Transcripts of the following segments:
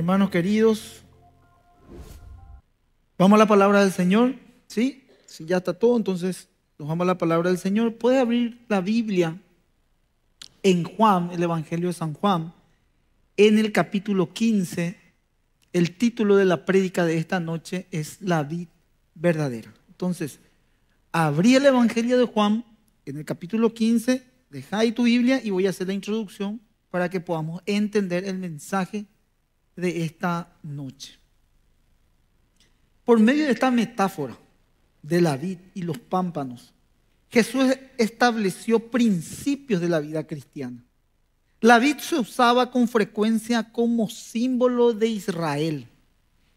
hermanos queridos, vamos a la palabra del Señor, ¿sí? Si ya está todo, entonces nos vamos a la palabra del Señor. Puede abrir la Biblia en Juan, el Evangelio de San Juan, en el capítulo 15. El título de la prédica de esta noche es La vid verdadera. Entonces, abrí el Evangelio de Juan en el capítulo 15, deja ahí tu Biblia y voy a hacer la introducción para que podamos entender el mensaje de esta noche. Por medio de esta metáfora de la vid y los pámpanos, Jesús estableció principios de la vida cristiana. La vid se usaba con frecuencia como símbolo de Israel.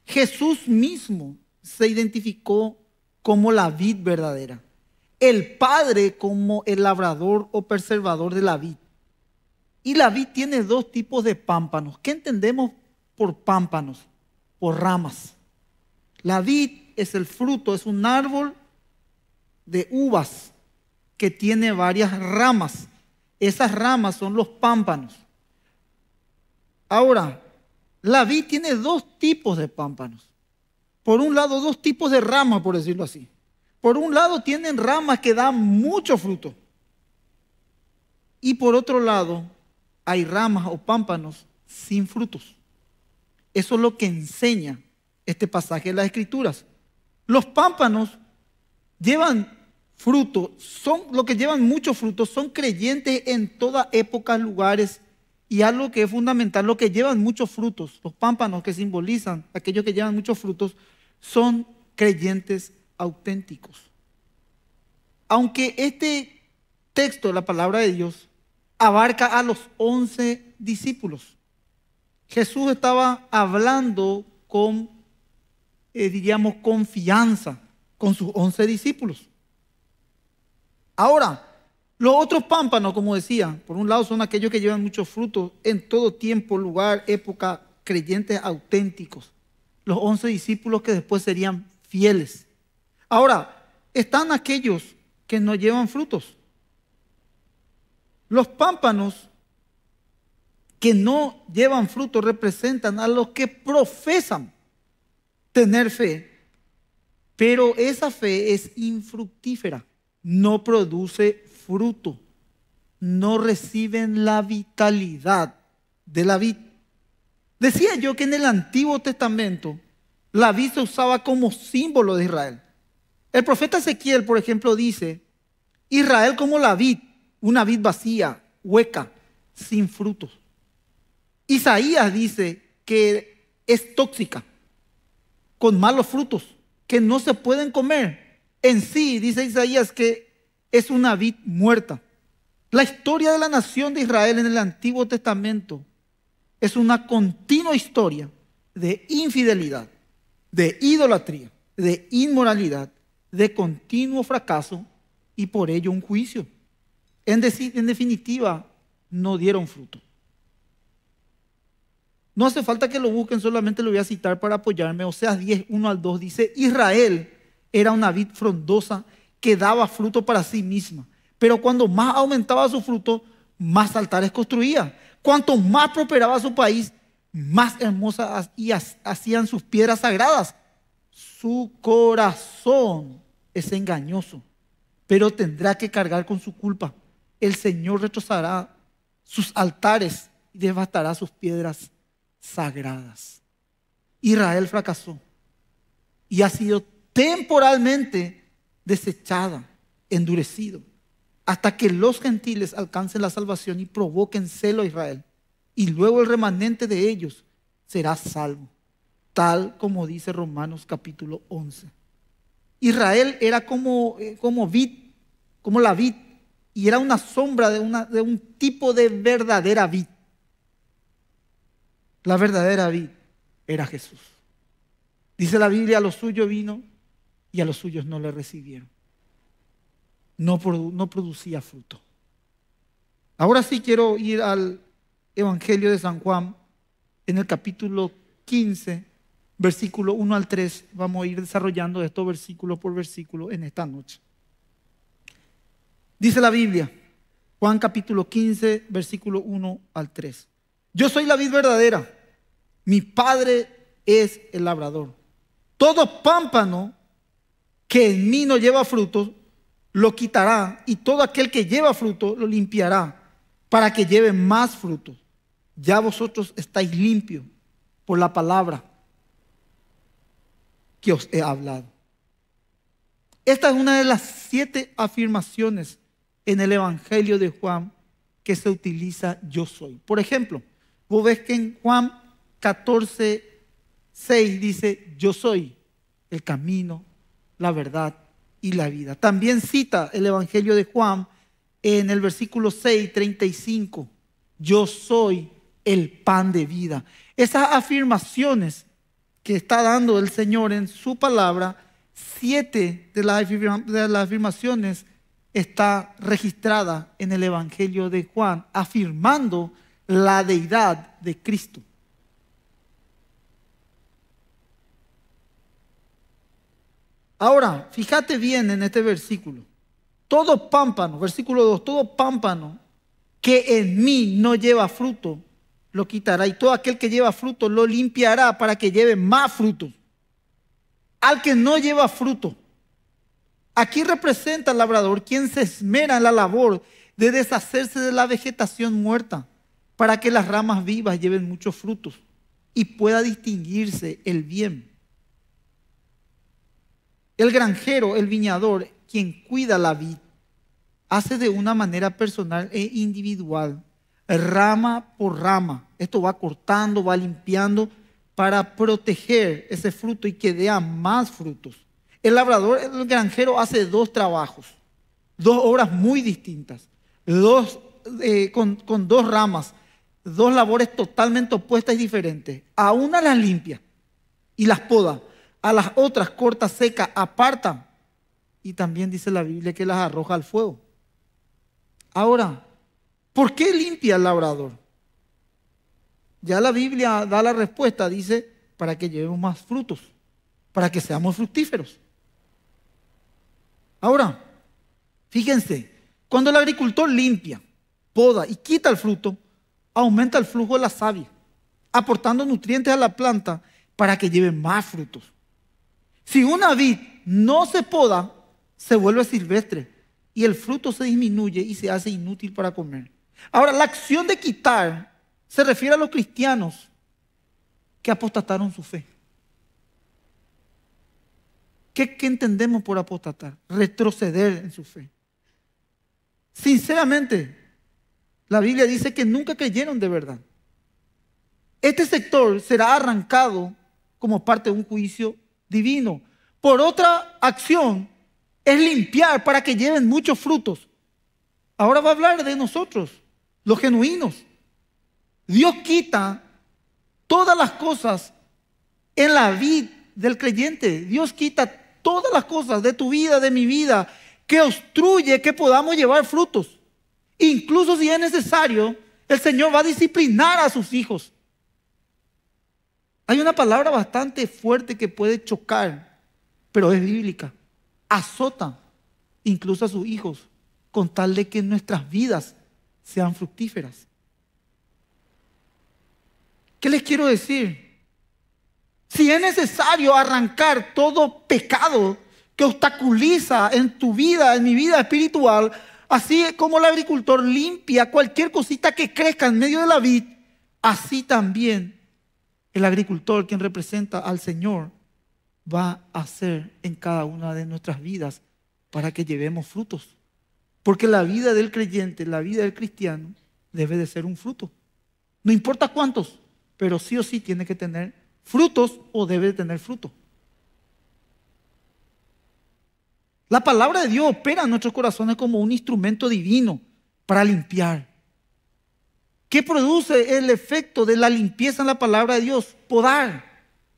Jesús mismo se identificó como la vid verdadera, el Padre como el labrador o preservador de la vid. Y la vid tiene dos tipos de pámpanos. ¿Qué entendemos por pámpanos, por ramas. La vid es el fruto, es un árbol de uvas que tiene varias ramas. Esas ramas son los pámpanos. Ahora, la vid tiene dos tipos de pámpanos. Por un lado, dos tipos de ramas, por decirlo así. Por un lado, tienen ramas que dan mucho fruto. Y por otro lado, hay ramas o pámpanos sin frutos. Eso es lo que enseña este pasaje de las Escrituras. Los pámpanos llevan fruto, son lo que llevan muchos frutos, son creyentes en toda época, lugares y algo que es fundamental, lo que llevan muchos frutos, los pámpanos que simbolizan aquellos que llevan muchos frutos, son creyentes auténticos. Aunque este texto, la palabra de Dios, abarca a los once discípulos. Jesús estaba hablando con, eh, diríamos, confianza con sus once discípulos. Ahora, los otros pámpanos, como decía, por un lado son aquellos que llevan muchos frutos en todo tiempo, lugar, época, creyentes auténticos. Los once discípulos que después serían fieles. Ahora, están aquellos que no llevan frutos. Los pámpanos que no llevan fruto representan a los que profesan tener fe, pero esa fe es infructífera, no produce fruto, no reciben la vitalidad de la vid. Decía yo que en el Antiguo Testamento la vid se usaba como símbolo de Israel. El profeta Ezequiel, por ejemplo, dice, Israel como la vid, una vid vacía, hueca, sin frutos. Isaías dice que es tóxica, con malos frutos, que no se pueden comer. En sí, dice Isaías, que es una vid muerta. La historia de la nación de Israel en el Antiguo Testamento es una continua historia de infidelidad, de idolatría, de inmoralidad, de continuo fracaso y por ello un juicio. En, definitiva, no dieron fruto. No hace falta que lo busquen, solamente lo voy a citar para apoyarme. O sea, 10, 1 al 2 dice, Israel era una vid frondosa que daba fruto para sí misma, pero cuando más aumentaba su fruto, más altares construía. Cuanto más prosperaba su país, más hermosas hacían sus piedras sagradas. Su corazón es engañoso, pero tendrá que cargar con su culpa. El Señor retrozará sus altares y devastará sus piedras sagradas. Israel fracasó y ha sido temporalmente desechada, endurecido, hasta que los gentiles alcancen la salvación y provoquen celo a Israel. Y luego el remanente de ellos será salvo, tal como dice Romanos capítulo 11. Israel era como, eh, como vid, como la vid, y era una sombra de, una, de un tipo de verdadera vid. La verdadera vid era Jesús. Dice la Biblia, a los suyos vino y a los suyos no le recibieron. No, no producía fruto. Ahora sí quiero ir al Evangelio de San Juan, en el capítulo 15, versículo 1 al 3. Vamos a ir desarrollando esto versículo por versículo en esta noche. Dice la Biblia, Juan capítulo 15, versículo 1 al 3. Yo soy la vid verdadera, mi padre es el labrador. Todo pámpano que en mí no lleva frutos, lo quitará, y todo aquel que lleva fruto, lo limpiará, para que lleve más frutos. Ya vosotros estáis limpios por la palabra que os he hablado. Esta es una de las siete afirmaciones en el Evangelio de Juan que se utiliza yo soy. Por ejemplo, Vos ves que en Juan 14, 6 dice, yo soy el camino, la verdad y la vida. También cita el Evangelio de Juan en el versículo 6, 35, yo soy el pan de vida. Esas afirmaciones que está dando el Señor en su palabra, siete de las, afirmaciones está registrada en el Evangelio de Juan, afirmando la deidad de Cristo. Ahora, fíjate bien en este versículo. Todo pámpano, versículo 2, todo pámpano que en mí no lleva fruto, lo quitará. Y todo aquel que lleva fruto lo limpiará para que lleve más fruto. Al que no lleva fruto. Aquí representa el labrador quien se esmera en la labor de deshacerse de la vegetación muerta para que las ramas vivas lleven muchos frutos y pueda distinguirse el bien. El granjero, el viñador, quien cuida la vid, hace de una manera personal e individual, rama por rama. Esto va cortando, va limpiando para proteger ese fruto y que dé más frutos. El labrador, el granjero hace dos trabajos, dos obras muy distintas, dos, eh, con dos ramas dos labores totalmente opuestas y diferentes. A una las limpia y las poda, a las otras corta, seca, aparta y también dice la Biblia que las arroja al fuego. Ahora, ¿por qué limpia el labrador? Ya la Biblia da la respuesta, dice, para que llevemos más frutos, para que seamos fructíferos. Ahora, fíjense, cuando el agricultor limpia, poda y quita el fruto, aumenta el flujo de la savia, aportando nutrientes a la planta para que lleve más frutos. Si una vid no se poda, se vuelve silvestre y el fruto se disminuye y se hace inútil para comer. Ahora, la acción de quitar se refiere a los cristianos que apostataron su fe. ¿Qué, entendemos por apostatar? Retroceder en su fe. Sinceramente, la Biblia dice que nunca creyeron de verdad. Este sector será arrancado como parte de un juicio divino. Por otra acción es limpiar para que lleven muchos frutos. Ahora va a hablar de nosotros, los genuinos. Dios quita todas las cosas en la vida del creyente. Dios quita todas las cosas de tu vida, de mi vida, que obstruye que podamos llevar frutos. Incluso si es necesario, el Señor va a disciplinar a sus hijos. Hay una palabra bastante fuerte que puede chocar, pero es bíblica. Azota incluso a sus hijos, con tal de que nuestras vidas sean fructíferas. ¿Qué les quiero decir? Si es necesario arrancar todo pecado que obstaculiza en tu vida, en mi vida espiritual, Así como el agricultor limpia cualquier cosita que crezca en medio de la vid, así también el agricultor, quien representa al Señor, va a hacer en cada una de nuestras vidas para que llevemos frutos. Porque la vida del creyente, la vida del cristiano, debe de ser un fruto. No importa cuántos, pero sí o sí tiene que tener frutos o debe de tener frutos. La palabra de Dios opera en nuestros corazones como un instrumento divino para limpiar. ¿Qué produce el efecto de la limpieza en la palabra de Dios? Podar,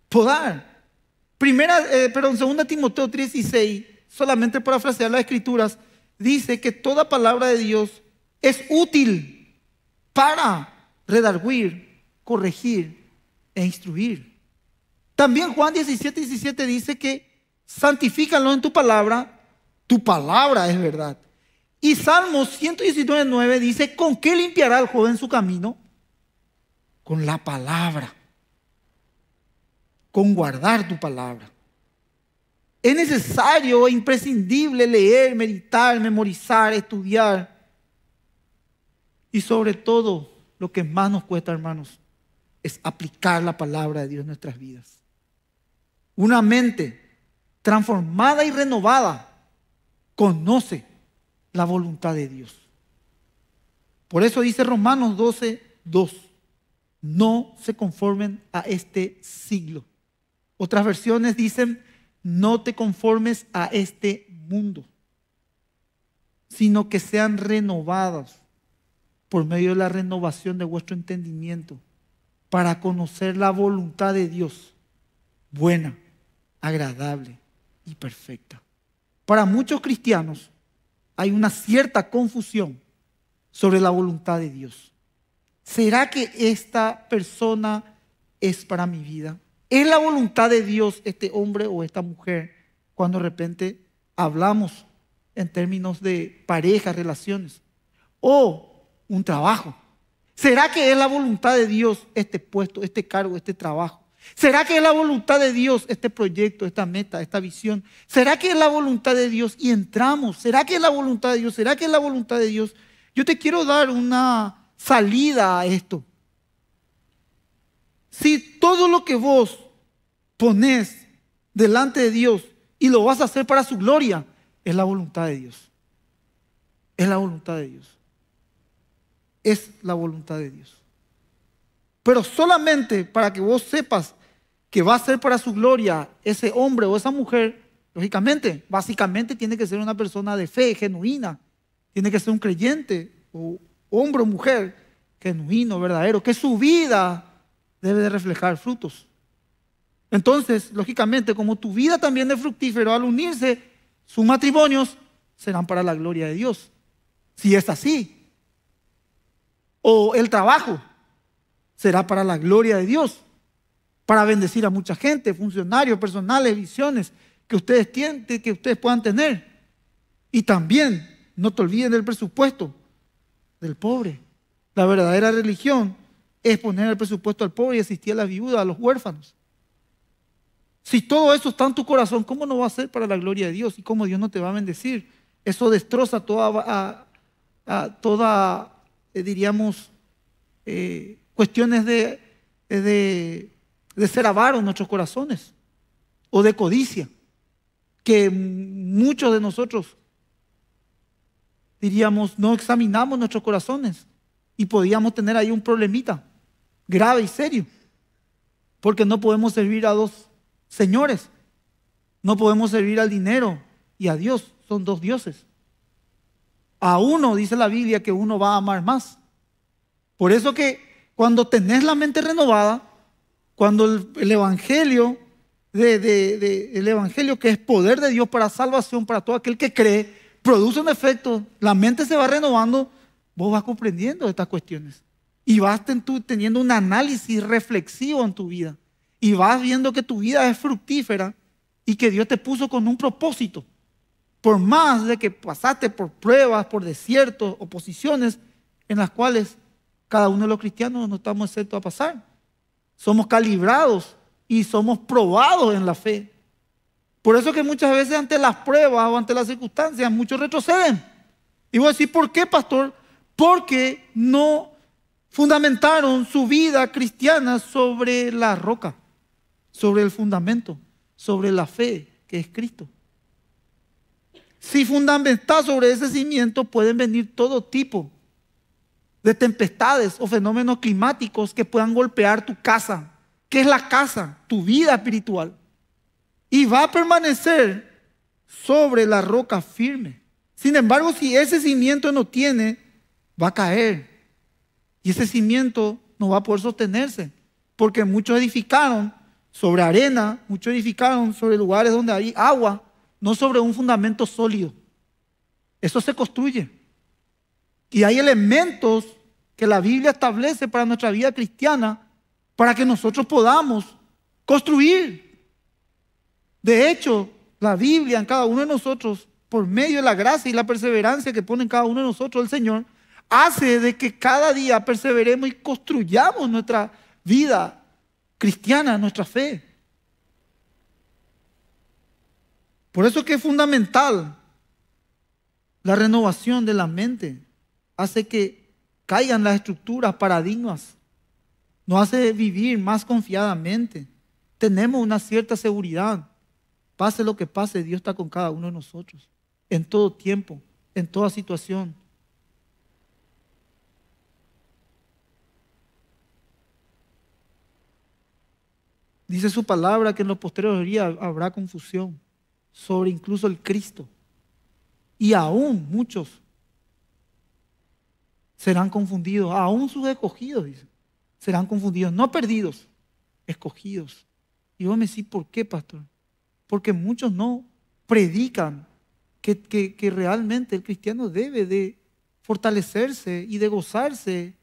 podar. Primera, eh, perdón, segunda Timoteo 3:16, solamente para frasear las escrituras, dice que toda palabra de Dios es útil para redarguir, corregir e instruir. También Juan 17, 17 dice que santifícalo en tu palabra, tu palabra es verdad. Y Salmo 119.9 dice, ¿con qué limpiará el joven su camino? Con la palabra, con guardar tu palabra. Es necesario e imprescindible leer, meditar, memorizar, estudiar. Y sobre todo, lo que más nos cuesta, hermanos, es aplicar la palabra de Dios en nuestras vidas. Una mente transformada y renovada conoce la voluntad de Dios. Por eso dice Romanos 12, 2, no se conformen a este siglo. Otras versiones dicen, no te conformes a este mundo, sino que sean renovadas por medio de la renovación de vuestro entendimiento para conocer la voluntad de Dios, buena, agradable y perfecta. Para muchos cristianos hay una cierta confusión sobre la voluntad de Dios. ¿Será que esta persona es para mi vida? ¿Es la voluntad de Dios este hombre o esta mujer cuando de repente hablamos en términos de pareja, relaciones o un trabajo? ¿Será que es la voluntad de Dios este puesto, este cargo, este trabajo? ¿Será que es la voluntad de Dios este proyecto, esta meta, esta visión? ¿Será que es la voluntad de Dios? Y entramos. ¿Será que es la voluntad de Dios? ¿Será que es la voluntad de Dios? Yo te quiero dar una salida a esto. Si todo lo que vos pones delante de Dios y lo vas a hacer para su gloria, es la voluntad de Dios. Es la voluntad de Dios. Es la voluntad de Dios. Pero solamente para que vos sepas que va a ser para su gloria ese hombre o esa mujer, lógicamente, básicamente tiene que ser una persona de fe genuina, tiene que ser un creyente, o hombre o mujer genuino, verdadero, que su vida debe de reflejar frutos. Entonces, lógicamente, como tu vida también es fructífera al unirse, sus matrimonios serán para la gloria de Dios. Si es así. O el trabajo, será para la gloria de Dios, para bendecir a mucha gente, funcionarios, personales, visiones que ustedes tienen, que ustedes puedan tener. Y también, no te olviden del presupuesto del pobre. La verdadera religión es poner el presupuesto al pobre y asistir a las viudas, a los huérfanos. Si todo eso está en tu corazón, ¿cómo no va a ser para la gloria de Dios? ¿Y cómo Dios no te va a bendecir? Eso destroza toda, toda eh, diríamos, eh, cuestiones eh, de, ser avaro en nuestros corazones o de codicia, que muchos de nosotros diríamos no examinamos nuestros corazones y podíamos tener ahí un problemita grave y serio, porque no podemos servir a dos señores, no podemos servir al dinero y a Dios, son dos dioses. A uno dice la Biblia que uno va a amar más. Por eso que cuando tenés la mente renovada, cuando el, evangelio, el evangelio que es poder de Dios para salvación para todo aquel que cree, produce un efecto, la mente se va renovando, vos vas comprendiendo estas cuestiones y vas teniendo un análisis reflexivo en tu vida y vas viendo que tu vida es fructífera y que Dios te puso con un propósito. Por más de que pasaste por pruebas, por desiertos, oposiciones en las cuales cada uno de los cristianos no estamos exentos a pasar. Somos calibrados y somos probados en la fe. Por eso que muchas veces ante las pruebas o ante las circunstancias muchos retroceden. Y voy a decir, ¿por qué, pastor? Porque no fundamentaron su vida cristiana sobre la roca, sobre el fundamento, sobre la fe que es Cristo. Si fundamentas sobre ese cimiento pueden venir todo tipo de tempestades o fenómenos climáticos que puedan golpear tu casa. que es la casa? Tu vida espiritual. Y va a permanecer sobre la roca firme. Sin embargo, si ese cimiento no tiene, va a caer. Y ese cimiento no va a poder sostenerse. Porque muchos edificaron sobre arena, muchos edificaron sobre lugares donde hay agua, no sobre un fundamento sólido. Eso se construye. Y hay elementos que la Biblia establece para nuestra vida cristiana para que nosotros podamos construir. De hecho, la Biblia en cada uno de nosotros, por medio de la gracia y la perseverancia que pone en cada uno de nosotros el Señor, hace de que cada día perseveremos y construyamos nuestra vida cristiana, nuestra fe. Por eso es que es fundamental la renovación de la mente. Hace que caigan las estructuras, paradigmas. Nos hace vivir más confiadamente. Tenemos una cierta seguridad. Pase lo que pase, Dios está con cada uno de nosotros, en todo tiempo, en toda situación. Dice su palabra que en los posteriores días habrá confusión sobre incluso el Cristo. Y aún muchos serán confundidos, aún sus escogidos, serán confundidos, no perdidos, escogidos. Y vos me decís, ¿por qué, pastor? Porque muchos no predican que, realmente el cristiano debe de fortalecerse y de gozarse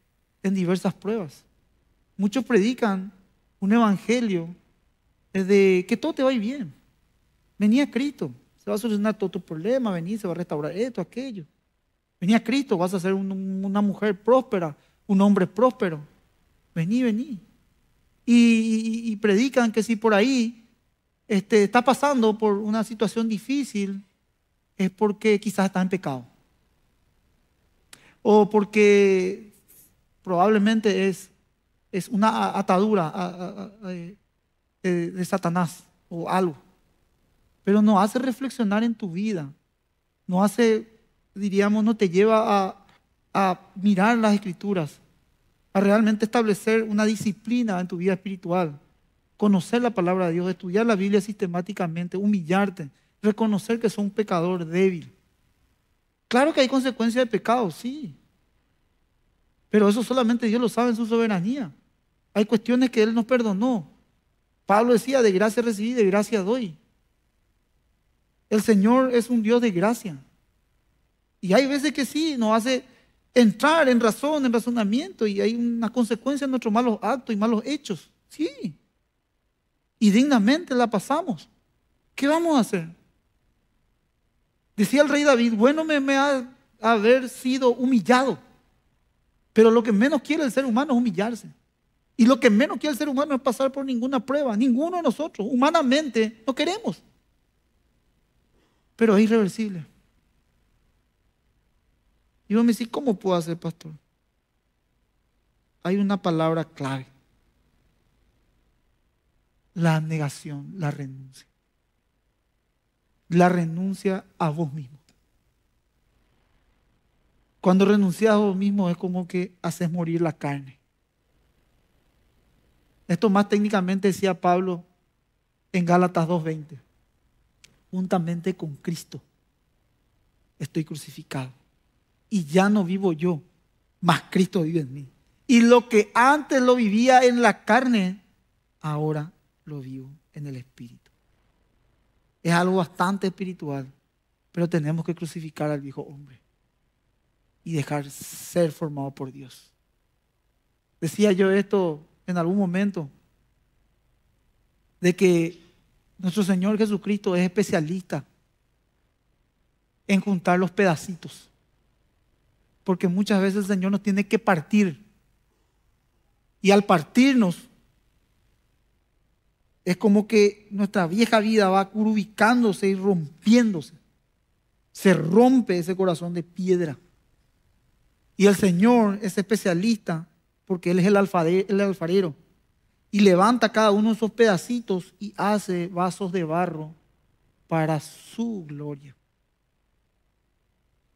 en diversas pruebas. Muchos predican un evangelio eh, de que todo te va bien. Venía Cristo, se va a solucionar todo tu problema, vení, se va a restaurar esto, aquello. Vení a Cristo, vas a ser una mujer próspera, un hombre próspero. Vení, vení. Y, predican que si por ahí este, está pasando por una situación difícil, es porque quizás está en pecado. O porque probablemente es, una atadura eh, eh, de, Satanás o algo. Pero no hace reflexionar en tu vida, no hace diríamos, no te lleva a, mirar las escrituras, a realmente establecer una disciplina en tu vida espiritual, conocer la palabra de Dios, estudiar la Biblia sistemáticamente, humillarte, reconocer que sos un pecador débil. Claro que hay consecuencias de pecado, sí, pero eso solamente Dios lo sabe en su soberanía. Hay cuestiones que Él nos perdonó. Pablo decía, de gracia recibí, de gracia doy. El Señor es un Dios de gracia. Y hay veces que sí, nos hace entrar en razón, en razonamiento, y hay una consecuencia de nuestros malos actos y malos hechos. Sí. Y dignamente la pasamos. ¿Qué vamos a hacer? Decía el rey David, bueno me, me ha haber sido humillado, pero lo que menos quiere el ser humano es humillarse. Y lo que menos quiere el ser humano es pasar por ninguna prueba. Ninguno de nosotros, humanamente, no queremos. Pero es irreversible. Y vos me decís, ¿cómo puedo hacer, pastor? Hay una palabra clave. La negación, la renuncia. La renuncia a vos mismo. Cuando renuncias a vos mismo es como que haces morir la carne. Esto más técnicamente decía Pablo en Gálatas 2.20. Juntamente con Cristo estoy crucificado y ya no vivo yo, mas Cristo vive en mí. Y lo que antes lo vivía en la carne, ahora lo vivo en el Espíritu. Es algo bastante espiritual, pero tenemos que crucificar al viejo hombre y dejar ser formado por Dios. Decía yo esto en algún momento, de que nuestro Señor Jesucristo es especialista en juntar los pedacitos porque muchas veces el Señor nos tiene que partir. Y al partirnos, es como que nuestra vieja vida va curubicándose y rompiéndose. Se rompe ese corazón de piedra. Y el Señor es especialista porque Él es el, el alfarero. Y levanta cada uno de esos pedacitos y hace vasos de barro para su gloria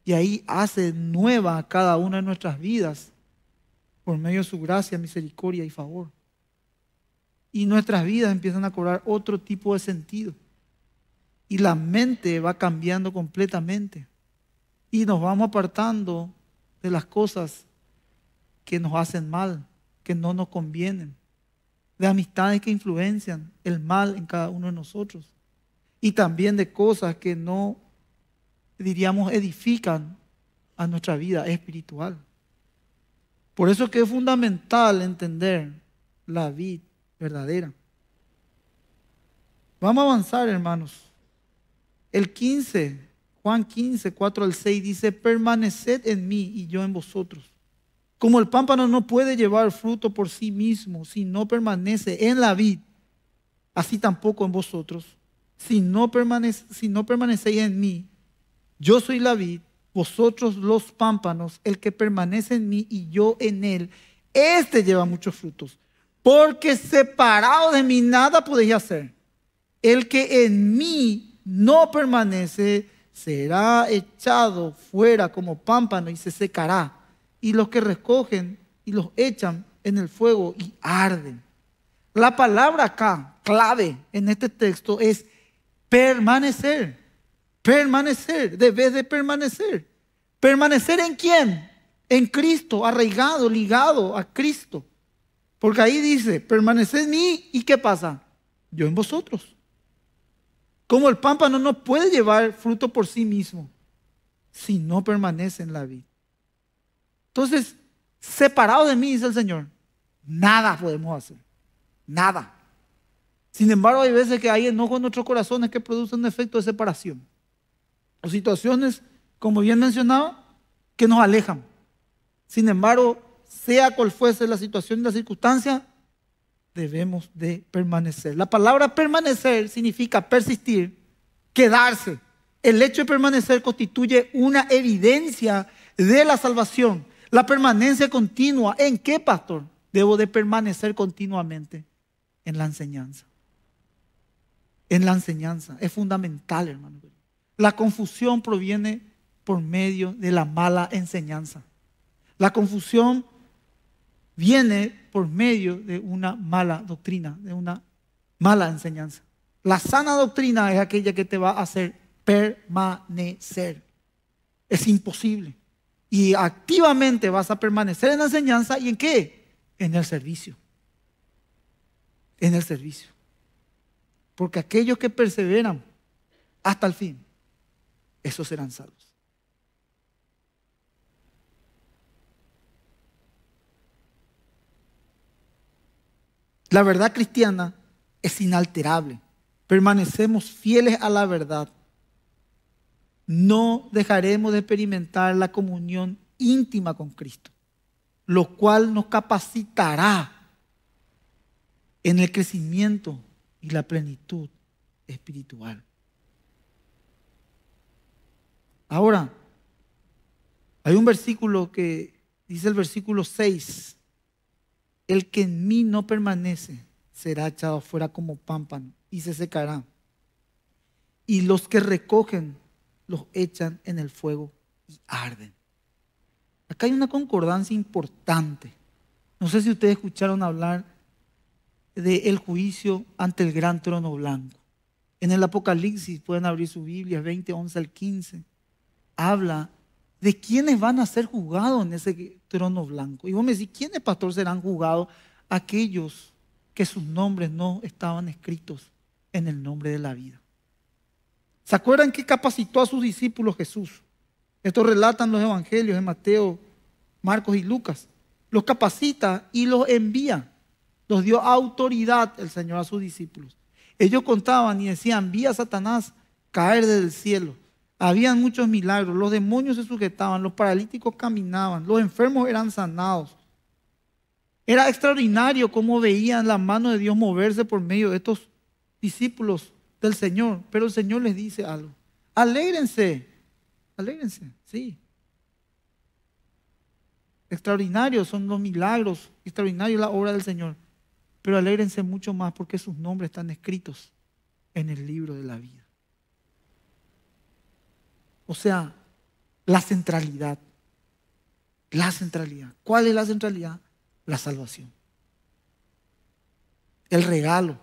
y ahí hace nueva cada una de nuestras vidas por medio de su gracia, misericordia y favor. Y nuestras vidas empiezan a cobrar otro tipo de sentido. Y la mente va cambiando completamente. Y nos vamos apartando de las cosas que nos hacen mal, que no nos convienen, de amistades que influencian el mal en cada uno de nosotros. Y también de cosas que no diríamos, edifican a nuestra vida espiritual. Por eso es que es fundamental entender la vida verdadera. Vamos a avanzar, hermanos. El 15, Juan 15, 4 al 6 dice, permaneced en mí y yo en vosotros. Como el pámpano no puede llevar fruto por sí mismo si no permanece en la vid, así tampoco en vosotros. Si no, si no permanecéis en mí, yo soy la vid, vosotros los pámpanos, el que permanece en mí y yo en él, este lleva muchos frutos, porque separado de mí nada podéis hacer. El que en mí no permanece será echado fuera como pámpano y se secará. Y los que recogen y los echan en el fuego y arden. La palabra acá, clave en este texto, es permanecer. Permanecer, debes de permanecer. ¿Permanecer en quién? En Cristo, arraigado, ligado a Cristo. Porque ahí dice, permanece en mí y ¿qué pasa? Yo en vosotros. Como el pámpano no puede llevar fruto por sí mismo si no permanece en la vida. Entonces, separado de mí, dice el Señor, nada podemos hacer. Nada. Sin embargo, hay veces que hay enojo en nuestros corazones que producen un efecto de separación situaciones, como bien mencionado, que nos alejan. Sin embargo, sea cual fuese la situación y la circunstancia, debemos de permanecer. La palabra permanecer significa persistir, quedarse. El hecho de permanecer constituye una evidencia de la salvación. La permanencia continua. ¿En qué, pastor? Debo de permanecer continuamente en la enseñanza. En la enseñanza. Es fundamental, hermanos la confusión proviene por medio de la mala enseñanza. La confusión viene por medio de una mala doctrina, de una mala enseñanza. La sana doctrina es aquella que te va a hacer permanecer. Es imposible. Y activamente vas a permanecer en la enseñanza y en qué? En el servicio. En el servicio. Porque aquellos que perseveran hasta el fin esos serán salvos. La verdad cristiana es inalterable. Permanecemos fieles a la verdad. No dejaremos de experimentar la comunión íntima con Cristo, lo cual nos capacitará en el crecimiento y la plenitud espiritual. Ahora, hay un versículo que dice el versículo 6, el que en mí no permanece será echado fuera como pámpano y se secará. Y los que recogen los echan en el fuego y arden. Acá hay una concordancia importante. No sé si ustedes escucharon hablar del el juicio ante el gran trono blanco. En el Apocalipsis pueden abrir su Biblia 20, 11 al 15 habla de quiénes van a ser juzgados en ese trono blanco. Y vos me decís, ¿quiénes, pastor, serán juzgados? Aquellos que sus nombres no estaban escritos en el nombre de la vida. ¿Se acuerdan que capacitó a sus discípulos Jesús? Esto relatan los evangelios de Mateo, Marcos y Lucas. Los capacita y los envía. Los dio autoridad el Señor a sus discípulos. Ellos contaban y decían, vía a Satanás caer del cielo. Habían muchos milagros, los demonios se sujetaban, los paralíticos caminaban, los enfermos eran sanados. Era extraordinario cómo veían la mano de Dios moverse por medio de estos discípulos del Señor. Pero el Señor les dice algo. Alégrense, alégrense, sí. Extraordinarios son los milagros, extraordinario la obra del Señor. Pero alégrense mucho más porque sus nombres están escritos en el libro de la vida. O sea, la centralidad. La centralidad. ¿Cuál es la centralidad? La salvación. El regalo.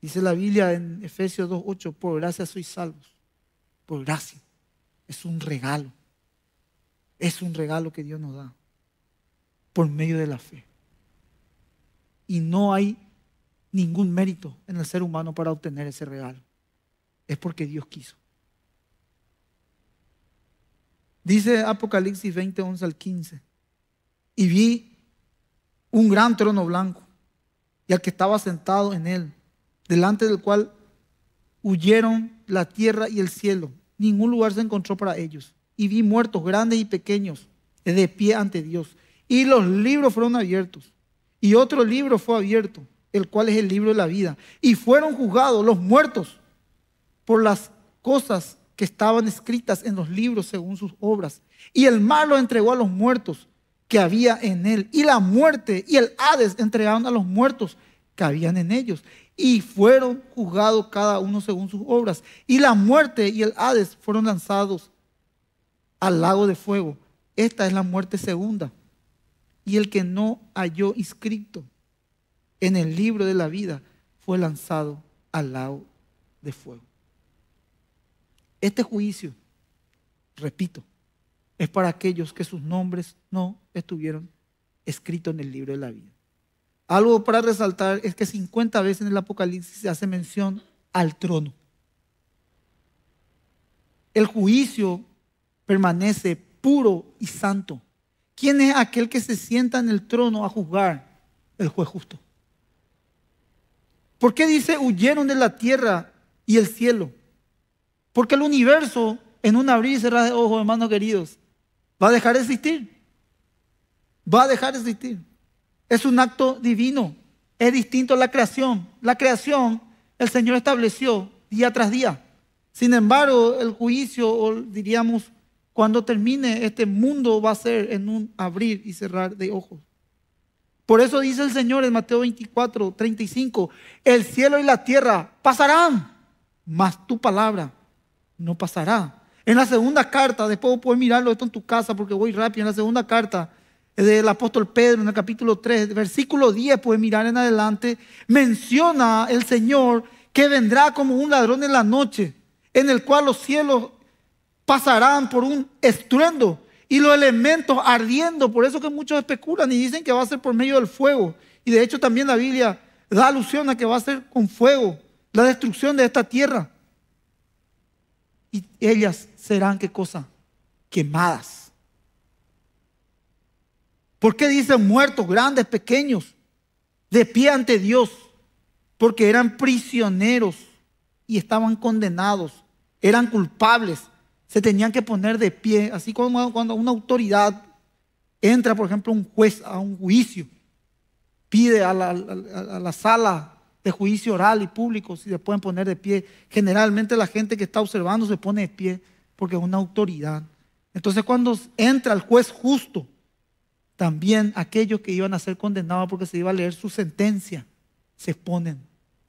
Dice la Biblia en Efesios 2.8, por gracia sois salvos. Por gracia. Es un regalo. Es un regalo que Dios nos da por medio de la fe. Y no hay ningún mérito en el ser humano para obtener ese regalo. Es porque Dios quiso. Dice Apocalipsis 20, 11 al 15. Y vi un gran trono blanco y al que estaba sentado en él, delante del cual huyeron la tierra y el cielo. Ningún lugar se encontró para ellos. Y vi muertos grandes y pequeños de pie ante Dios. Y los libros fueron abiertos. Y otro libro fue abierto, el cual es el libro de la vida. Y fueron juzgados los muertos por las cosas que estaban escritas en los libros según sus obras. Y el malo lo entregó a los muertos que había en él. Y la muerte y el Hades entregaron a los muertos que habían en ellos. Y fueron juzgados cada uno según sus obras. Y la muerte y el Hades fueron lanzados al lago de fuego. Esta es la muerte segunda. Y el que no halló inscrito en el libro de la vida fue lanzado al lago de fuego. Este juicio, repito, es para aquellos que sus nombres no estuvieron escritos en el libro de la vida. Algo para resaltar es que 50 veces en el Apocalipsis se hace mención al trono. El juicio permanece puro y santo. ¿Quién es aquel que se sienta en el trono a juzgar? El juez justo. ¿Por qué dice huyeron de la tierra y el cielo? Porque el universo, en un abrir y cerrar de ojos, hermanos queridos, va a dejar de existir. Va a dejar de existir. Es un acto divino. Es distinto a la creación. La creación el Señor estableció día tras día. Sin embargo, el juicio, o diríamos, cuando termine este mundo va a ser en un abrir y cerrar de ojos. Por eso dice el Señor en Mateo 24, 35, el cielo y la tierra pasarán, mas tu palabra no pasará. En la segunda carta, después puedes mirarlo esto en tu casa porque voy rápido, en la segunda carta del apóstol Pedro en el capítulo 3, versículo 10, puedes mirar en adelante, menciona el Señor que vendrá como un ladrón en la noche, en el cual los cielos pasarán por un estruendo y los elementos ardiendo. Por eso que muchos especulan y dicen que va a ser por medio del fuego. Y de hecho también la Biblia da alusión a que va a ser con fuego la destrucción de esta tierra y ellas serán, ¿qué cosa? Quemadas. ¿Por qué dicen muertos, grandes, pequeños, de pie ante Dios? Porque eran prisioneros y estaban condenados, eran culpables, se tenían que poner de pie, así como cuando una autoridad entra, por ejemplo, un juez a un juicio, pide a la, a la sala de juicio oral y público, si se pueden poner de pie. Generalmente la gente que está observando se pone de pie porque es una autoridad. Entonces cuando entra el juez justo, también aquellos que iban a ser condenados porque se iba a leer su sentencia, se ponen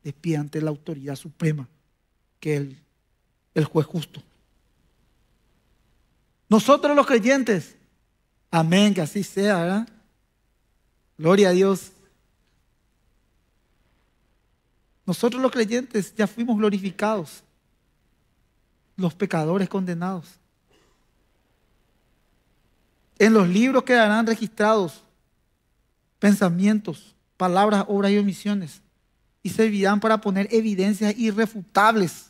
de pie ante la autoridad suprema, que es el, el juez justo. Nosotros los creyentes, amén, que así sea, Gloria a Dios. Nosotros los creyentes ya fuimos glorificados, los pecadores condenados. En los libros quedarán registrados pensamientos, palabras, obras y omisiones y servirán para poner evidencias irrefutables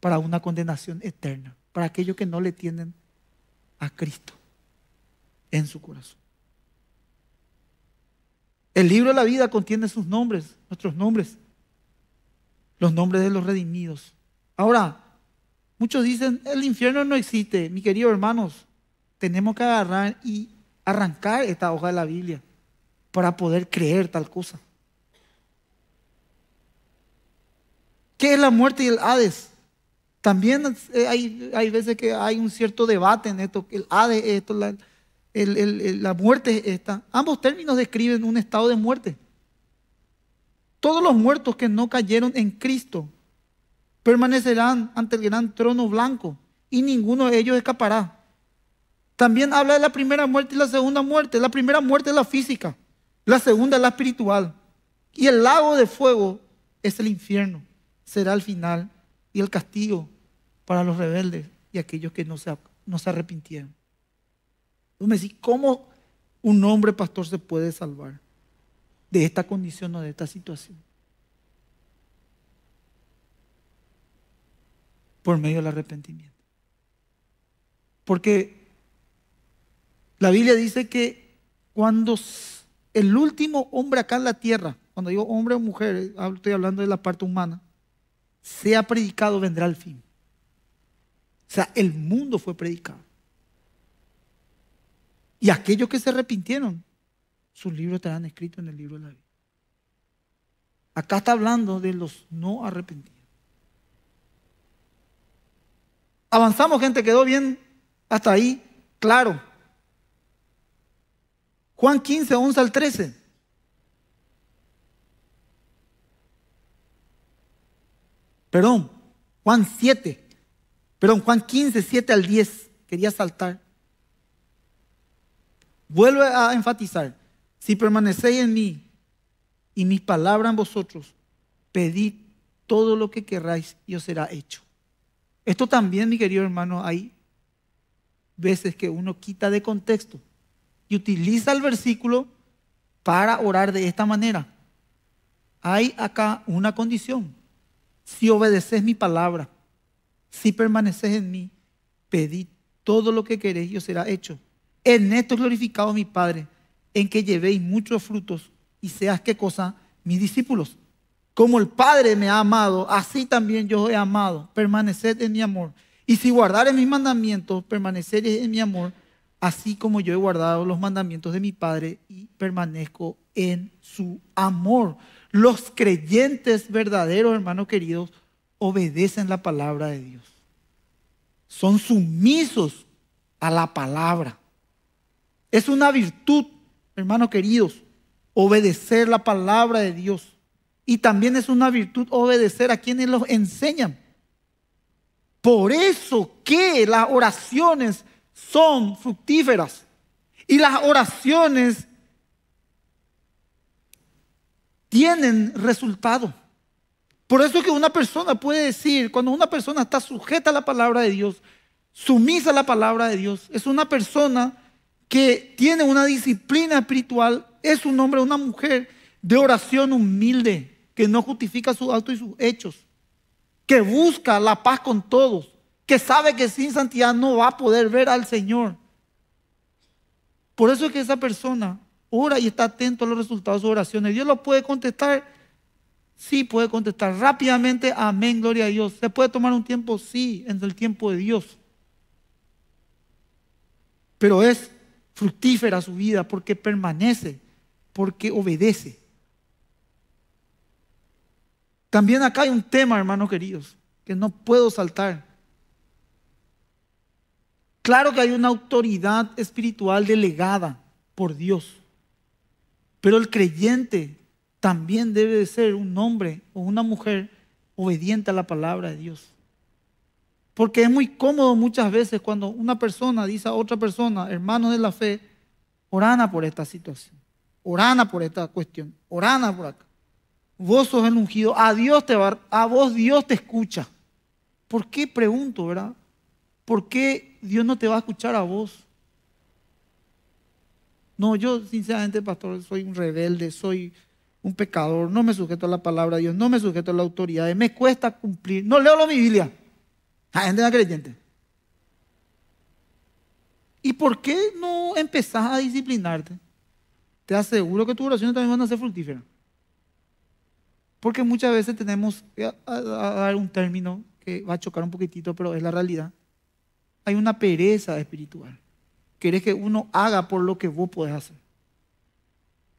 para una condenación eterna, para aquellos que no le tienen a Cristo en su corazón. El libro de la vida contiene sus nombres, nuestros nombres los nombres de los redimidos. Ahora, muchos dicen, el infierno no existe, mi querido hermanos, tenemos que agarrar y arrancar esta hoja de la Biblia para poder creer tal cosa. ¿Qué es la muerte y el Hades? También eh, hay, hay veces que hay un cierto debate en esto, el Hades, esto, la, muerte esta. Ambos términos describen un estado de muerte. Todos los muertos que no cayeron en Cristo permanecerán ante el gran trono blanco y ninguno de ellos escapará. También habla de la primera muerte y la segunda muerte. La primera muerte es la física, la segunda es la espiritual. Y el lago de fuego es el infierno, será el final y el castigo para los rebeldes y aquellos que no se, arrepintieron. Tú me ¿cómo un hombre pastor se puede salvar? de esta condición o de esta situación. Por medio del arrepentimiento. Porque la Biblia dice que cuando el último hombre acá en la tierra, cuando digo hombre o mujer, estoy hablando de la parte humana, sea predicado vendrá el fin. O sea, el mundo fue predicado. Y aquellos que se arrepintieron sus libros estarán escritos en el libro de la vida. Acá está hablando de los no arrepentidos. Avanzamos, gente, quedó bien hasta ahí, claro. Juan 15, 11 al 13. Perdón, Juan 7. Perdón, Juan 15, 7 al 10. Quería saltar. Vuelve a enfatizar. Si permanecéis en mí y mis palabras en vosotros, pedid todo lo que queráis y os será hecho. Esto también, mi querido hermano, hay veces que uno quita de contexto y utiliza el versículo para orar de esta manera. Hay acá una condición. Si obedeces mi palabra, si permaneces en mí, pedid todo lo que queréis y os será hecho. En esto es glorificado mi Padre, en que llevéis muchos frutos y seas qué cosa, mis discípulos. Como el Padre me ha amado, así también yo he amado. Permaneced en mi amor. Y si guardares mis mandamientos, permaneceréis en mi amor, así como yo he guardado los mandamientos de mi Padre y permanezco en su amor. Los creyentes verdaderos, hermanos queridos, obedecen la palabra de Dios. Son sumisos a la palabra. Es una virtud hermanos queridos, obedecer la palabra de Dios. Y también es una virtud obedecer a quienes los enseñan. Por eso que las oraciones son fructíferas. Y las oraciones tienen resultado. Por eso que una persona puede decir, cuando una persona está sujeta a la palabra de Dios, sumisa a la palabra de Dios, es una persona que tiene una disciplina espiritual es un hombre, una mujer de oración humilde, que no justifica sus actos y sus hechos, que busca la paz con todos, que sabe que sin santidad no va a poder ver al Señor. Por eso es que esa persona ora y está atento a los resultados de sus oraciones. Dios lo puede contestar. Sí, puede contestar rápidamente, amén, gloria a Dios. ¿Se puede tomar un tiempo? Sí, en el tiempo de Dios. Pero es fructífera su vida porque permanece, porque obedece. También acá hay un tema, hermanos queridos, que no puedo saltar. Claro que hay una autoridad espiritual delegada por Dios, pero el creyente también debe de ser un hombre o una mujer obediente a la palabra de Dios. Porque es muy cómodo muchas veces cuando una persona dice a otra persona, hermano de la fe, orana por esta situación, orana por esta cuestión, orana por acá. Vos sos el ungido, a Dios te va, a vos Dios te escucha. ¿Por qué pregunto, verdad? ¿Por qué Dios no te va a escuchar a vos? No, yo sinceramente, pastor, soy un rebelde, soy un pecador, no me sujeto a la palabra de Dios, no me sujeto a la autoridad, me cuesta cumplir, no leo la Biblia. Ah, la gente no creyente. ¿Y por qué no empezás a disciplinarte? Te aseguro que tus oraciones también van a ser fructíferas. Porque muchas veces tenemos eh, a dar un término que va a chocar un poquitito, pero es la realidad. Hay una pereza espiritual. Querés que uno haga por lo que vos podés hacer.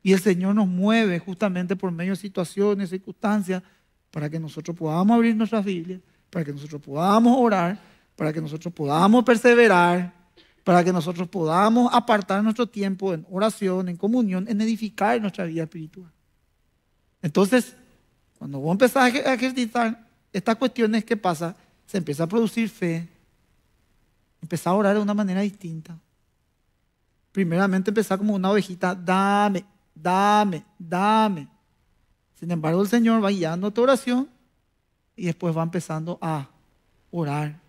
Y el Señor nos mueve justamente por medio de situaciones, circunstancias, para que nosotros podamos abrir nuestras Biblias, para que nosotros podamos orar, para que nosotros podamos perseverar, para que nosotros podamos apartar nuestro tiempo en oración, en comunión, en edificar nuestra vida espiritual. Entonces, cuando vos empezás a ejercitar estas cuestiones ¿qué pasa, se empieza a producir fe, empezás a orar de una manera distinta. Primeramente empezás como una ovejita, dame, dame, dame. Sin embargo, el Señor va guiando tu oración y después va empezando a orar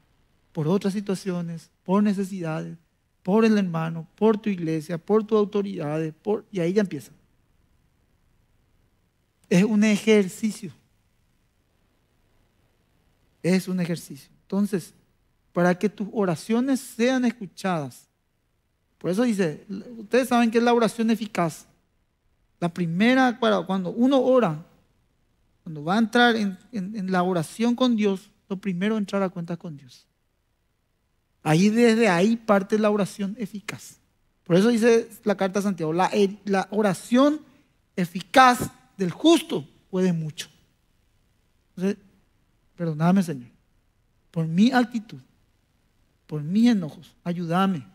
por otras situaciones, por necesidades, por el hermano, por tu iglesia, por tus autoridades, por... y ahí ya empieza. Es un ejercicio. Es un ejercicio. Entonces, para que tus oraciones sean escuchadas, por eso dice, ustedes saben que es la oración eficaz. La primera, cuando uno ora, cuando va a entrar en, la oración con Dios, lo primero entrar a cuenta con Dios. Ahí desde ahí parte la oración eficaz. Por eso dice la carta de Santiago, la, la oración eficaz del justo puede mucho. Entonces, perdóname Señor, por mi actitud, por mis enojos, ayúdame,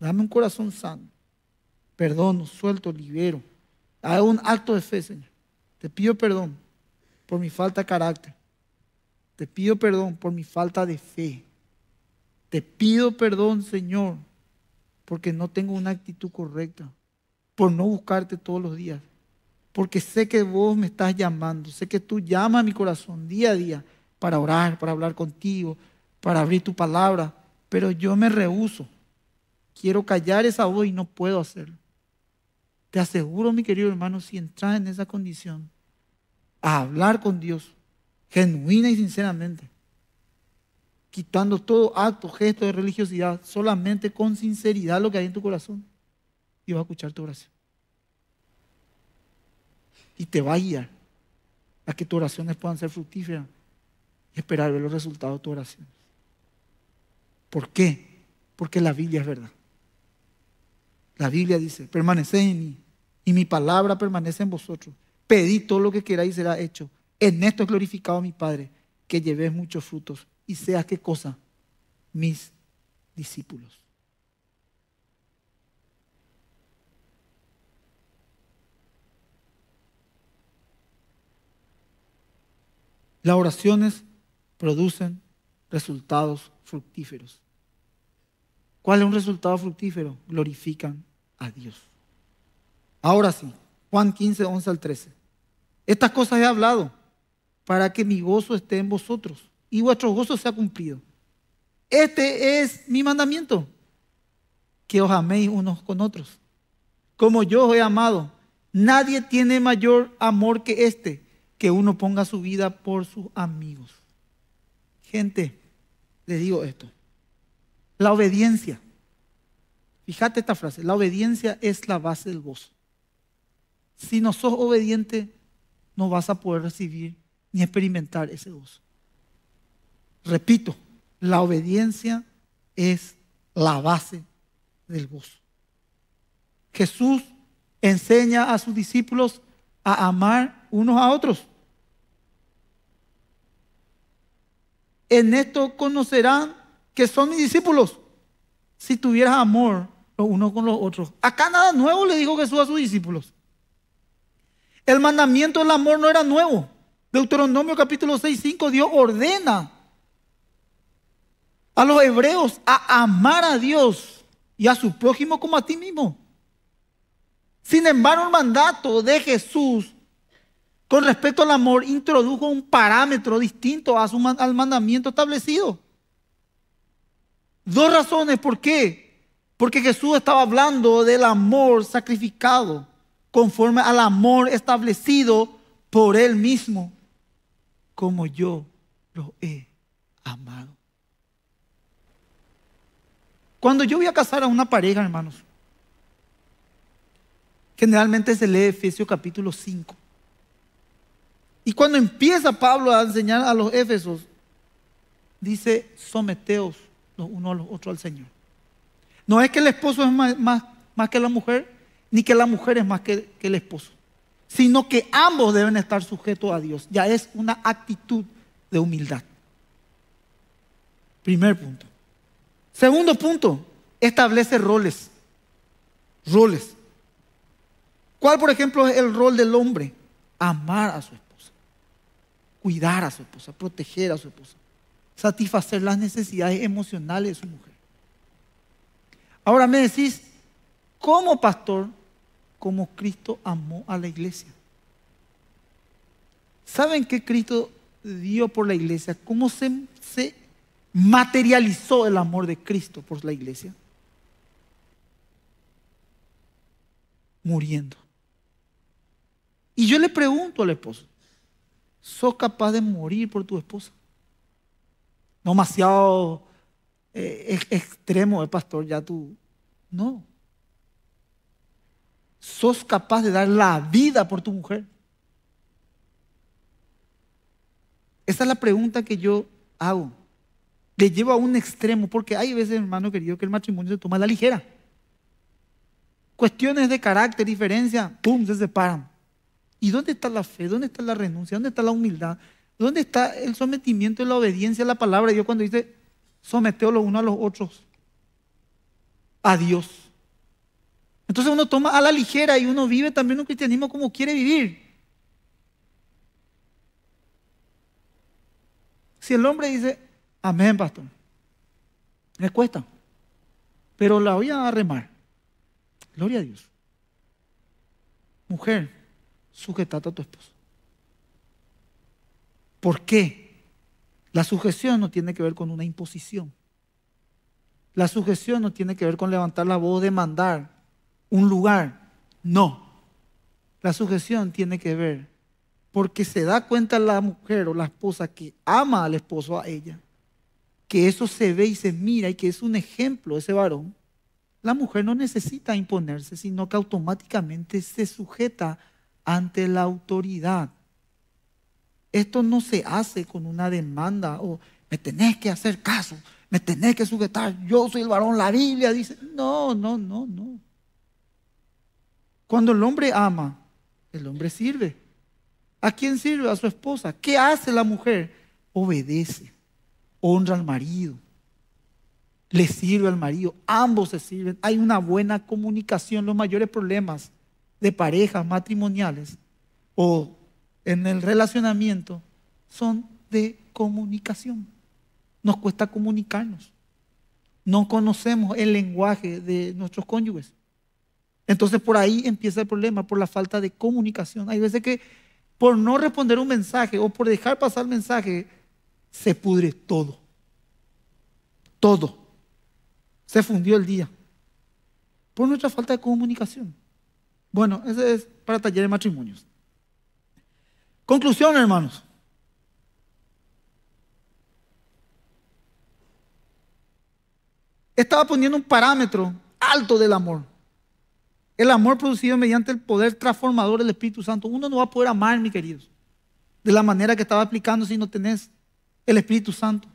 dame un corazón sano, perdono, suelto, libero. Hago un acto de fe, Señor. Te pido perdón, por mi falta de carácter. Te pido perdón por mi falta de fe. Te pido perdón, Señor, porque no tengo una actitud correcta, por no buscarte todos los días, porque sé que vos me estás llamando, sé que tú llamas a mi corazón día a día para orar, para hablar contigo, para abrir tu palabra, pero yo me rehúso. Quiero callar esa voz y no puedo hacerlo. Te aseguro, mi querido hermano, si entras en esa condición, a hablar con Dios, genuina y sinceramente, quitando todo acto, gesto de religiosidad, solamente con sinceridad lo que hay en tu corazón. Y va a escuchar tu oración. Y te va a guiar a que tus oraciones puedan ser fructíferas y esperar ver los resultados de tu oraciones. ¿Por qué? Porque la Biblia es verdad. La Biblia dice, permanece en mí y mi palabra permanece en vosotros. Pedí todo lo que queráis y será hecho. En esto es glorificado mi Padre, que lleves muchos frutos y seas qué cosa, mis discípulos. Las oraciones producen resultados fructíferos. ¿Cuál es un resultado fructífero? Glorifican a Dios. Ahora sí, Juan 15, 11 al 13. Estas cosas he hablado para que mi gozo esté en vosotros y vuestro gozo se sea cumplido. Este es mi mandamiento, que os améis unos con otros. Como yo os he amado, nadie tiene mayor amor que este, que uno ponga su vida por sus amigos. Gente, les digo esto. La obediencia. Fíjate esta frase, la obediencia es la base del gozo. Si no sos obediente, no vas a poder recibir ni experimentar ese gozo. Repito, la obediencia es la base del gozo. Jesús enseña a sus discípulos a amar unos a otros. En esto conocerán que son mis discípulos si tuvieras amor los unos con los otros. Acá nada nuevo le dijo Jesús a sus discípulos. El mandamiento del amor no era nuevo. Deuteronomio capítulo 6, 5, Dios ordena a los hebreos a amar a Dios y a su prójimo como a ti mismo. Sin embargo, el mandato de Jesús con respecto al amor introdujo un parámetro distinto al mandamiento establecido. Dos razones, ¿por qué? Porque Jesús estaba hablando del amor sacrificado conforme al amor establecido por Él mismo, como yo lo he amado. Cuando yo voy a casar a una pareja, hermanos, generalmente se lee Efesios capítulo 5. Y cuando empieza Pablo a enseñar a los Éfesos, dice, someteos los uno a los otros al Señor. No es que el esposo es más que la mujer, ni que la mujer es más que, el esposo, sino que ambos deben estar sujetos a Dios. Ya es una actitud de humildad. Primer punto. Segundo punto, establece roles. Roles. ¿Cuál, por ejemplo, es el rol del hombre? Amar a su esposa, cuidar a su esposa, proteger a su esposa, satisfacer las necesidades emocionales de su mujer. Ahora me decís, ¿cómo pastor Cómo Cristo amó a la iglesia. ¿Saben qué Cristo dio por la iglesia? ¿Cómo se, materializó el amor de Cristo por la iglesia? Muriendo. Y yo le pregunto al esposo, ¿sos capaz de morir por tu esposa? No demasiado eh, extremo, el eh, pastor, ya tú. No. ¿Sos capaz de dar la vida por tu mujer? Esa es la pregunta que yo hago. Le llevo a un extremo, porque hay veces, hermano querido, que el matrimonio se toma a la ligera. Cuestiones de carácter, diferencia, ¡pum!, se separan. ¿Y dónde está la fe? ¿Dónde está la renuncia? ¿Dónde está la humildad? ¿Dónde está el sometimiento y la obediencia a la palabra Yo cuando dice, someteo los unos a los otros? A Dios. Entonces uno toma a la ligera y uno vive también un cristianismo como quiere vivir. Si el hombre dice, amén, pastor, les cuesta, pero la voy a remar. Gloria a Dios. Mujer, sujetate a tu esposo. ¿Por qué? La sujeción no tiene que ver con una imposición. La sujeción no tiene que ver con levantar la voz, demandar un lugar. No. La sujeción tiene que ver porque se da cuenta la mujer o la esposa que ama al esposo a ella, que eso se ve y se mira y que es un ejemplo ese varón. La mujer no necesita imponerse, sino que automáticamente se sujeta ante la autoridad. Esto no se hace con una demanda o me tenés que hacer caso, me tenés que sujetar, yo soy el varón, la Biblia dice, no, no, no, no. Cuando el hombre ama, el hombre sirve. ¿A quién sirve? A su esposa. ¿Qué hace la mujer? Obedece, honra al marido, le sirve al marido, ambos se sirven. Hay una buena comunicación. Los mayores problemas de parejas matrimoniales o en el relacionamiento son de comunicación. Nos cuesta comunicarnos. No conocemos el lenguaje de nuestros cónyuges. Entonces por ahí empieza el problema, por la falta de comunicación. Hay veces que por no responder un mensaje o por dejar pasar el mensaje, se pudre todo. Todo. Se fundió el día. Por nuestra falta de comunicación. Bueno, ese es para talleres de matrimonios. Conclusión, hermanos. Estaba poniendo un parámetro alto del amor. El amor producido mediante el poder transformador del Espíritu Santo. Uno no va a poder amar, mis queridos, de la manera que estaba explicando si no tenés el Espíritu Santo.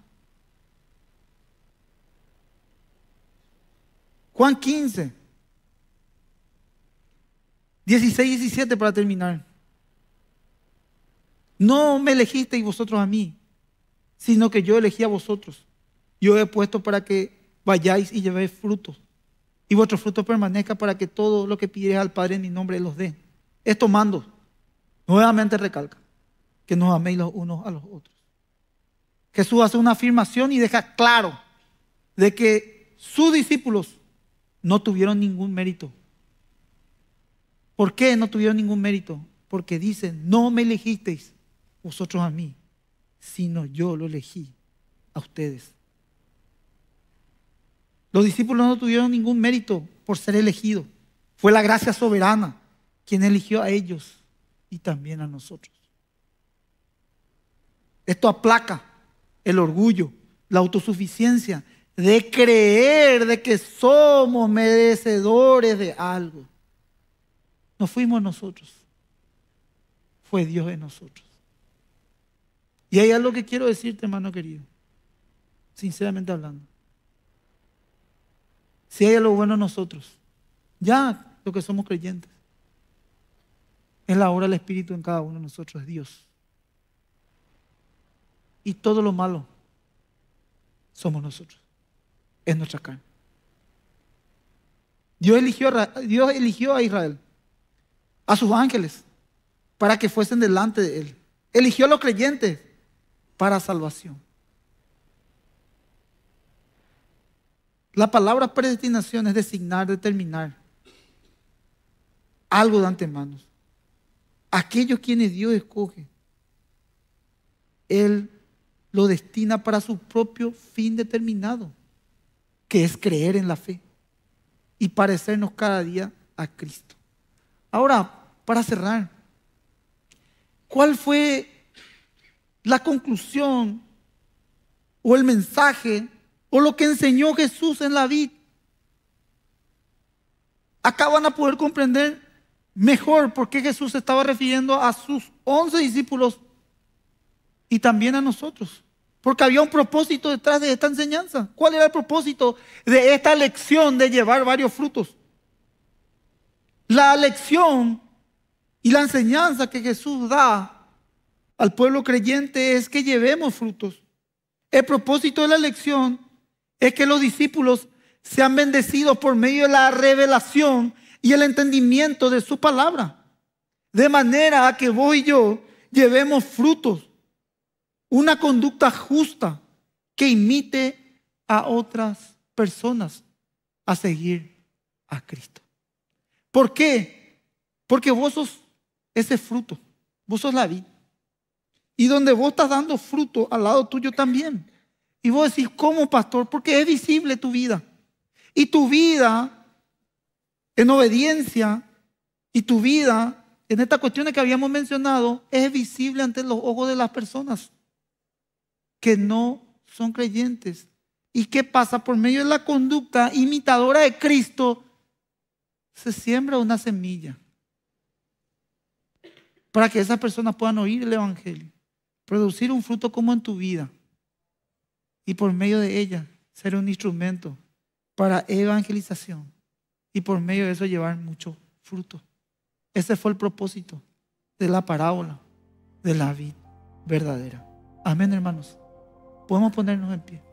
Juan 15, 16, y 17 para terminar. No me elegisteis vosotros a mí, sino que yo elegí a vosotros. Yo he puesto para que vayáis y llevéis frutos y vuestro fruto permanezca para que todo lo que pidieres al Padre en mi nombre los dé. Esto mando. Nuevamente recalca que nos améis los unos a los otros. Jesús hace una afirmación y deja claro de que sus discípulos no tuvieron ningún mérito. ¿Por qué no tuvieron ningún mérito? Porque dice, no me elegisteis vosotros a mí, sino yo lo elegí a ustedes los discípulos no tuvieron ningún mérito por ser elegidos. Fue la gracia soberana quien eligió a ellos y también a nosotros. Esto aplaca el orgullo, la autosuficiencia de creer de que somos merecedores de algo. No fuimos nosotros, fue Dios en nosotros. Y hay algo que quiero decirte, hermano querido, sinceramente hablando. Si hay algo bueno en nosotros, ya lo que somos creyentes, es la obra del Espíritu en cada uno de nosotros, es Dios. Y todo lo malo somos nosotros, es nuestra carne. Dios eligió Dios eligió a Israel, a sus ángeles, para que fuesen delante de Él. Eligió a los creyentes para salvación. La palabra predestinación es designar, determinar algo de antemano. Aquellos quienes Dios escoge, Él lo destina para su propio fin determinado, que es creer en la fe y parecernos cada día a Cristo. Ahora, para cerrar, ¿cuál fue la conclusión o el mensaje o lo que enseñó Jesús en la vida, Acá van a poder comprender mejor por qué Jesús estaba refiriendo a sus once discípulos y también a nosotros. Porque había un propósito detrás de esta enseñanza. ¿Cuál era el propósito de esta lección de llevar varios frutos? La lección y la enseñanza que Jesús da al pueblo creyente es que llevemos frutos. El propósito de la lección es que los discípulos se han bendecido por medio de la revelación y el entendimiento de su palabra. De manera a que vos y yo llevemos frutos, una conducta justa que imite a otras personas a seguir a Cristo. ¿Por qué? Porque vos sos ese fruto, vos sos la vida. Y donde vos estás dando fruto, al lado tuyo también. Y vos decís, ¿cómo, pastor? Porque es visible tu vida. Y tu vida en obediencia y tu vida en estas cuestiones que habíamos mencionado es visible ante los ojos de las personas que no son creyentes. ¿Y qué pasa? Por medio de la conducta imitadora de Cristo se siembra una semilla para que esas personas puedan oír el Evangelio, producir un fruto como en tu vida y por medio de ella ser un instrumento para evangelización y por medio de eso llevar mucho fruto. Ese fue el propósito de la parábola de la vida verdadera. Amén, hermanos. Podemos ponernos en pie.